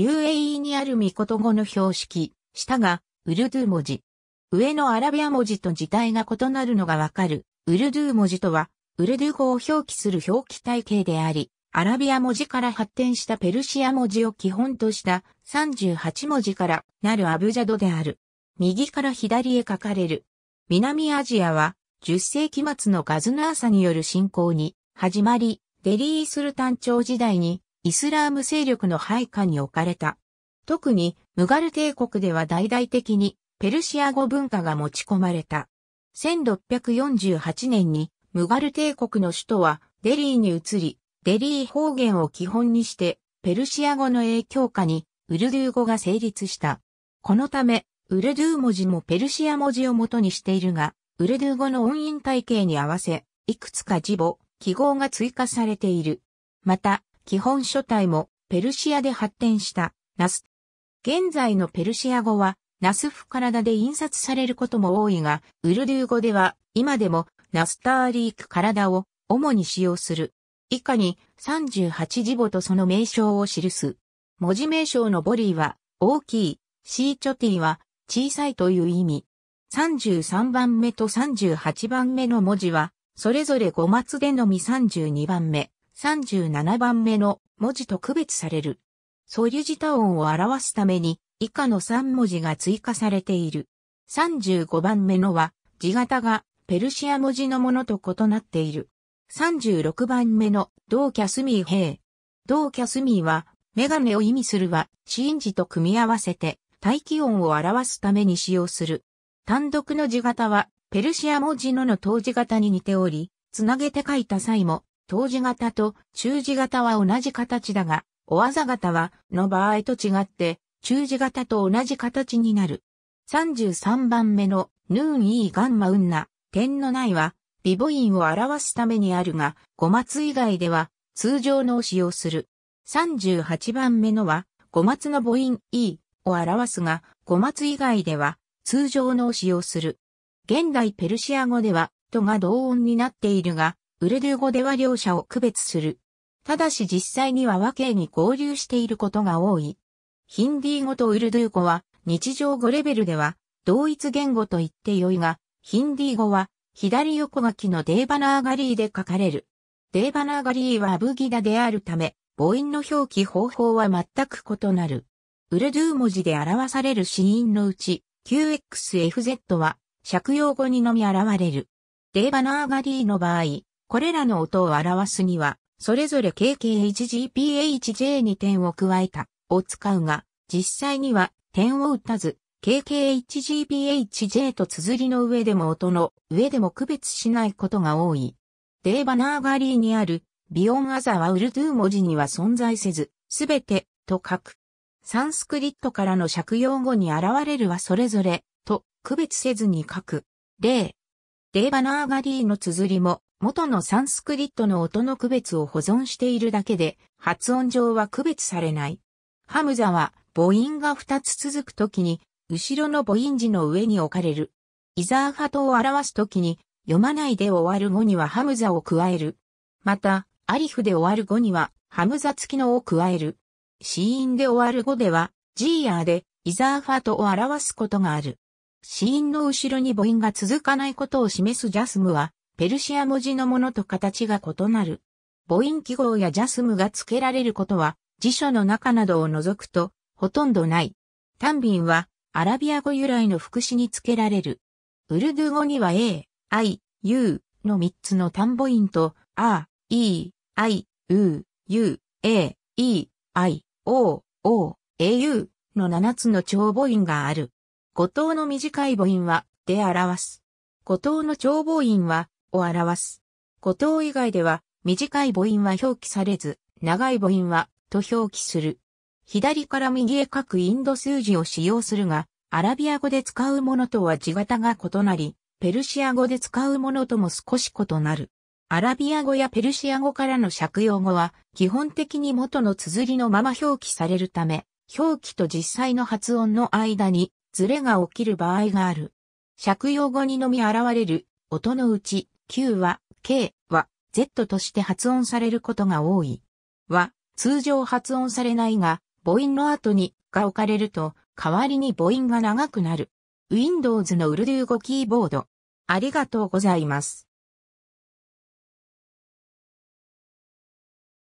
UAE にあるミコト語の標識、下がウルドゥ文字。上のアラビア文字と字体が異なるのがわかる。ウルドゥ文字とは、ウルドゥ語を表記する表記体系であり、アラビア文字から発展したペルシア文字を基本とした38文字からなるアブジャドである。右から左へ書かれる。南アジアは10世紀末のガズナーサによる侵攻に始まり、デリー・スルタン朝時代にイスラーム勢力の配下に置かれた。特に、ムガル帝国では大々的に、ペルシア語文化が持ち込まれた。1648年に、ムガル帝国の首都は、デリーに移り、デリー方言を基本にして、ペルシア語の影響下に、ウルドゥー語が成立した。このため、ウルドゥー文字もペルシア文字を元にしているが、ウルドゥー語の音韻体系に合わせ、いくつか字母、記号が追加されている。また、基本書体もペルシアで発展したナス。現在のペルシア語はナスフ体で印刷されることも多いが、ウルドゥー語では今でもナスターリーク体を主に使用する。以下に38字母とその名称を記す。文字名称のボリーは大きい、シーチョティは小さいという意味。33番目と38番目の文字は、それぞれ5末でのみ32番目。37番目の文字と区別される。ソリュジタ音を表すために以下の3文字が追加されている。35番目のは字型がペルシア文字のものと異なっている。36番目のドーキャスミー兵。ドーキャスミーはメガネを意味するは、シンジと組み合わせて大気音を表すために使用する。単独の字型はペルシア文字のの当字型に似ており、つなげて書いた際も当時型と中字型は同じ形だが、お技型は、の場合と違って、中字型と同じ形になる。33番目の、ヌーン・イー・ガンマ・ウンナ、点のないは、ビボインを表すためにあるが、小松以外では、通常のを使用する。38番目のは、小松の母音 E を表すが、小松以外では、通常のを使用する。現代ペルシア語では、とが同音になっているが、ウルドゥー語では両者を区別する。ただし実際には和形に合流していることが多い。ヒンディー語とウルドゥー語は日常語レベルでは同一言語と言ってよいが、ヒンディー語は左横書きのデーバナーガリーで書かれる。デーバナーガリーはアブギダであるため、母音の表記方法は全く異なる。ウルドゥー文字で表される子音のうち、QXFZ は借用語にのみ現れる。デーバナーガリーの場合、これらの音を表すには、それぞれ k k h g p h j に点を加えたを使うが、実際には点を打たず、k k h g p h j と綴りの上でも音の上でも区別しないことが多い。デーバナーガリーにあるビオンアザはウルドゥー文字には存在せず、すべてと書く。サンスクリットからの借用語に現れるはそれぞれと区別せずに書く。例、デーバナーガリーの綴りも元のサンスクリットの音の区別を保存しているだけで、発音上は区別されない。ハムザは母音が2つ続くときに、後ろの母音字の上に置かれる。イザーハトを表すときに、読まないで終わる語にはハムザを加える。また、アリフで終わる語には、ハムザ付きのを加える。死因で終わる語では、ジーヤーで、イザーファトを表すことがある。死因の後ろに母音が続かないことを示すジャスムは、ペルシア文字のものと形が異なる。母音記号やジャスムが付けられることは、辞書の中などを除くと、ほとんどない。タンビンは、アラビア語由来の副詞に付けられる。ウルドゥ語には A、I、U の3つの単母音と、A、E、I、U、U、A、E、I、O、O、AU の7つの長母音がある。五頭の短い母音は、で表す。五等の長母音は、を表す。五島以外では、短い母音は表記されず、長い母音は、と表記する。左から右へ書くインド数字を使用するが、アラビア語で使うものとは字型が異なり、ペルシア語で使うものとも少し異なる。アラビア語やペルシア語からの借用語は、基本的に元の綴りのまま表記されるため、表記と実際の発音の間に、ズレが起きる場合がある。借用語にのみ現れる、音のうち、Q は、K は、Z として発音されることが多い。は、通常発音されないが、母音の後に、が置かれると、代わりに母音が長くなる。Windows のウルドゥー語キーボード。ありがとうございます。